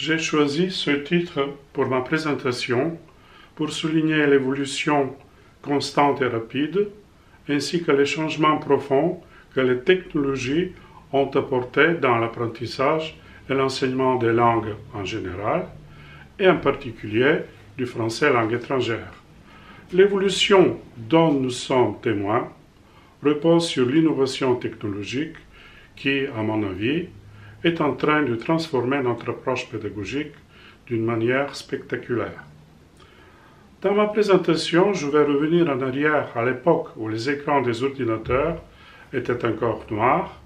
J'ai choisi ce titre pour ma présentation pour souligner l'évolution constante et rapide, ainsi que les changements profonds que les technologies ont apportés dans l'apprentissage et l'enseignement des langues en général, et en particulier du français langue étrangère. L'évolution dont nous sommes témoins repose sur l'innovation technologique qui, à mon avis, est en train de transformer notre approche pédagogique d'une manière spectaculaire. Dans ma présentation, je vais revenir en arrière à l'époque où les écrans des ordinateurs étaient encore noirs,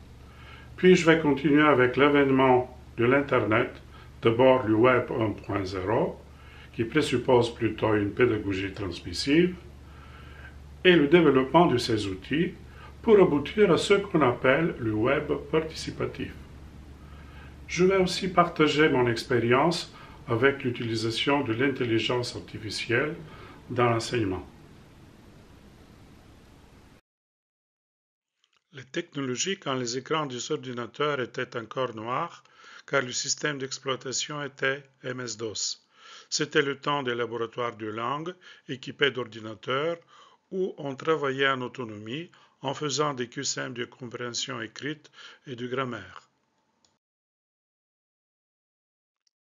puis je vais continuer avec l'avènement de l'Internet, d'abord le Web 1.0, qui présuppose plutôt une pédagogie transmissive, et le développement de ces outils pour aboutir à ce qu'on appelle le Web participatif. Je vais aussi partager mon expérience avec l'utilisation de l'intelligence artificielle dans l'enseignement. Les technologies quand les écrans des ordinateurs étaient encore noirs, car le système d'exploitation était MS-DOS. C'était le temps des laboratoires de langue équipés d'ordinateurs où on travaillait en autonomie en faisant des QCM de compréhension écrite et de grammaire.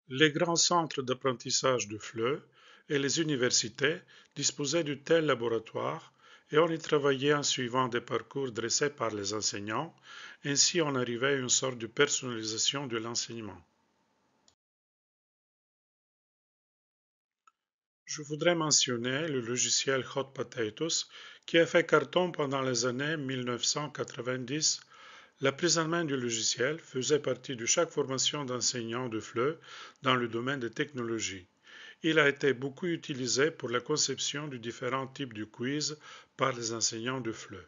Les grands centres d'apprentissage de FLE et les universités disposaient de tels laboratoires et on y travaillait en suivant des parcours dressés par les enseignants. Ainsi, on arrivait à une sorte de personnalisation de l'enseignement. Je voudrais mentionner le logiciel Hot Potatoes qui a fait carton pendant les années 1990 prise en main du logiciel faisait partie de chaque formation d'enseignants de FLE dans le domaine des technologies. Il a été beaucoup utilisé pour la conception de différents types de quiz par les enseignants de FLE.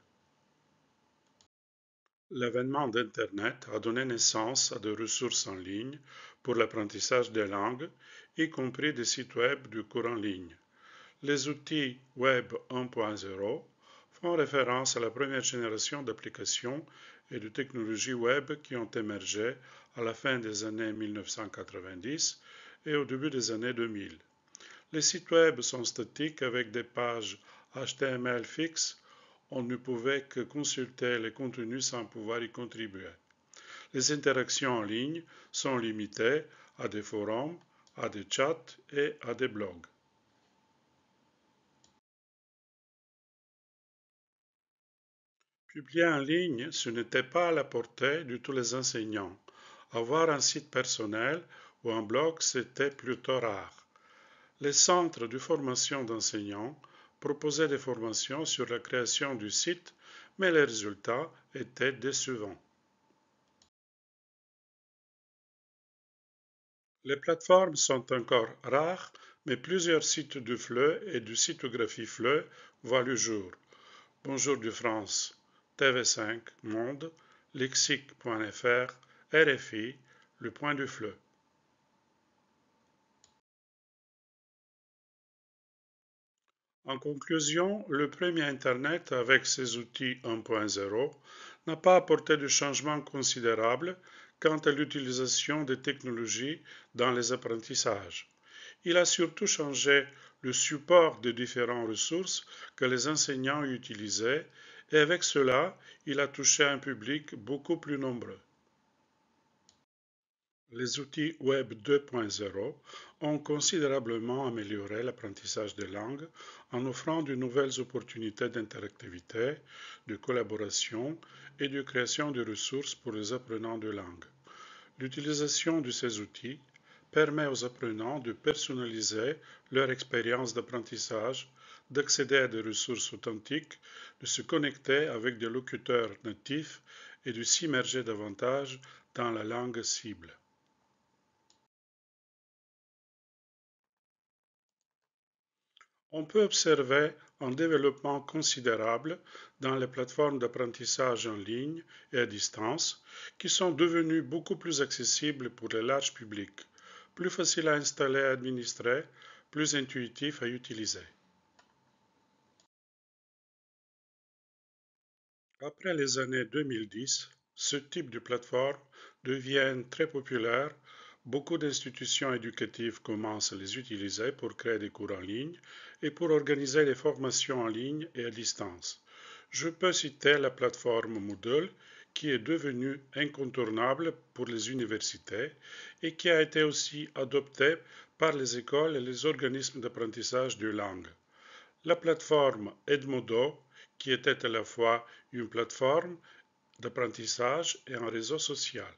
L'avènement d'Internet a donné naissance à des ressources en ligne pour l'apprentissage des langues, y compris des sites web du cours en ligne. Les outils Web 1.0 font référence à la première génération d'applications et de technologies web qui ont émergé à la fin des années 1990 et au début des années 2000. Les sites web sont statiques avec des pages HTML fixes. On ne pouvait que consulter les contenus sans pouvoir y contribuer. Les interactions en ligne sont limitées à des forums, à des chats et à des blogs. Publier en ligne, ce n'était pas à la portée de tous les enseignants. Avoir un site personnel ou un blog, c'était plutôt rare. Les centres de formation d'enseignants proposaient des formations sur la création du site, mais les résultats étaient décevants. Les plateformes sont encore rares, mais plusieurs sites du FLE et du sitographie FLE voient le jour. Bonjour de France TV5 Monde, Lexic.fr, RFI, Le Point du Fleu. En conclusion, le premier Internet, avec ses outils 1.0, n'a pas apporté de changement considérable quant à l'utilisation des technologies dans les apprentissages. Il a surtout changé le support des différentes ressources que les enseignants utilisaient et avec cela, il a touché un public beaucoup plus nombreux. Les outils Web 2.0 ont considérablement amélioré l'apprentissage des langues en offrant de nouvelles opportunités d'interactivité, de collaboration et de création de ressources pour les apprenants de langue. L'utilisation de ces outils permet aux apprenants de personnaliser leur expérience d'apprentissage d'accéder à des ressources authentiques, de se connecter avec des locuteurs natifs et de s'immerger davantage dans la langue cible. On peut observer un développement considérable dans les plateformes d'apprentissage en ligne et à distance qui sont devenues beaucoup plus accessibles pour le large public, plus faciles à installer et administrer, plus intuitifs à utiliser. Après les années 2010, ce type de plateforme devient très populaire. Beaucoup d'institutions éducatives commencent à les utiliser pour créer des cours en ligne et pour organiser des formations en ligne et à distance. Je peux citer la plateforme Moodle qui est devenue incontournable pour les universités et qui a été aussi adoptée par les écoles et les organismes d'apprentissage de langue. La plateforme Edmodo qui était à la fois une plateforme d'apprentissage et un réseau social.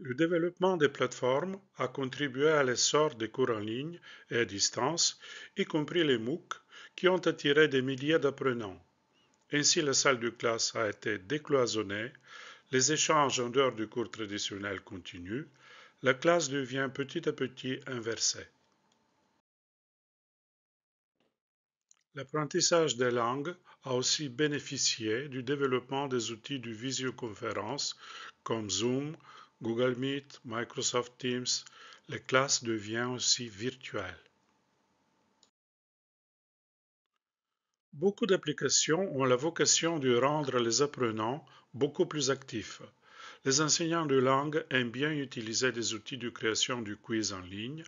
Le développement des plateformes a contribué à l'essor des cours en ligne et à distance, y compris les MOOC, qui ont attiré des milliers d'apprenants. Ainsi, la salle de classe a été décloisonnée, les échanges en dehors du cours traditionnel continuent, la classe devient petit à petit inversée. L'apprentissage des langues a aussi bénéficié du développement des outils de visioconférence comme Zoom, Google Meet, Microsoft Teams. Les classes deviennent aussi virtuelles. Beaucoup d'applications ont la vocation de rendre les apprenants beaucoup plus actifs. Les enseignants de langue aiment bien utiliser les outils de création du quiz en ligne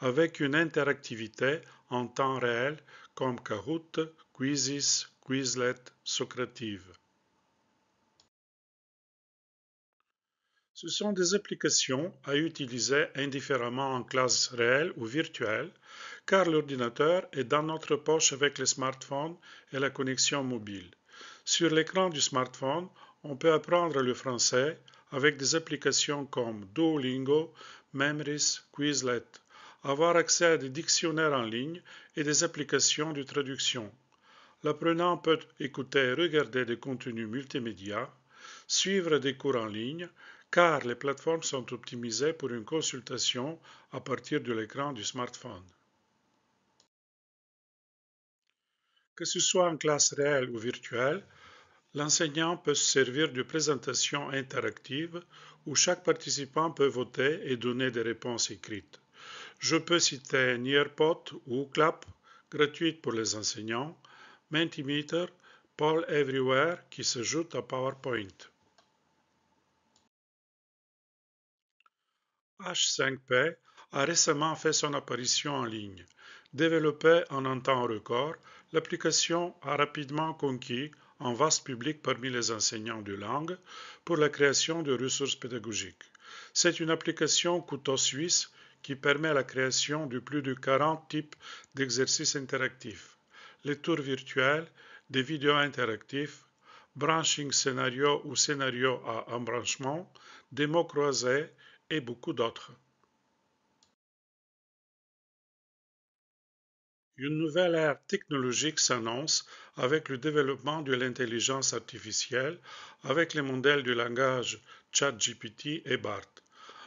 avec une interactivité en temps réel comme Kahoot, Quizzis, Quizlet, Socrative. Ce sont des applications à utiliser indifféremment en classe réelle ou virtuelle, car l'ordinateur est dans notre poche avec le smartphone et la connexion mobile. Sur l'écran du smartphone, on peut apprendre le français avec des applications comme Duolingo, Memris, Quizlet, avoir accès à des dictionnaires en ligne et des applications de traduction. L'apprenant peut écouter et regarder des contenus multimédia, suivre des cours en ligne, car les plateformes sont optimisées pour une consultation à partir de l'écran du smartphone. Que ce soit en classe réelle ou virtuelle, L'enseignant peut se servir de présentation interactive où chaque participant peut voter et donner des réponses écrites. Je peux citer Nearpod ou CLAP, gratuite pour les enseignants, Mentimeter, Paul Everywhere qui se à PowerPoint. H5P a récemment fait son apparition en ligne. Développée en un temps record, l'application a rapidement conquis en vaste public parmi les enseignants de langue pour la création de ressources pédagogiques. C'est une application couteau suisse qui permet la création de plus de 40 types d'exercices interactifs, les tours virtuels, des vidéos interactives, branching scénario ou scénario à embranchement, des mots croisés et beaucoup d'autres. Une nouvelle ère technologique s'annonce avec le développement de l'intelligence artificielle, avec les modèles du langage ChatGPT et BART.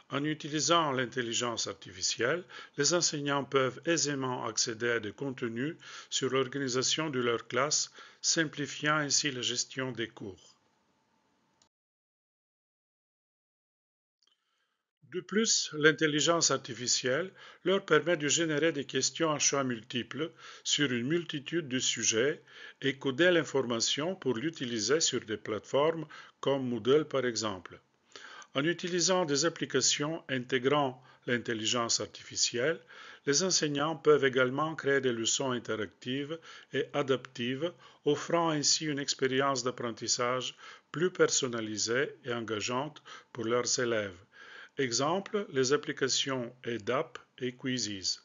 En utilisant l'intelligence artificielle, les enseignants peuvent aisément accéder à des contenus sur l'organisation de leur classe, simplifiant ainsi la gestion des cours. De plus, l'intelligence artificielle leur permet de générer des questions à choix multiples sur une multitude de sujets et coder l'information pour l'utiliser sur des plateformes comme Moodle par exemple. En utilisant des applications intégrant l'intelligence artificielle, les enseignants peuvent également créer des leçons interactives et adaptives, offrant ainsi une expérience d'apprentissage plus personnalisée et engageante pour leurs élèves Exemple, les applications EDAP et Quizzes.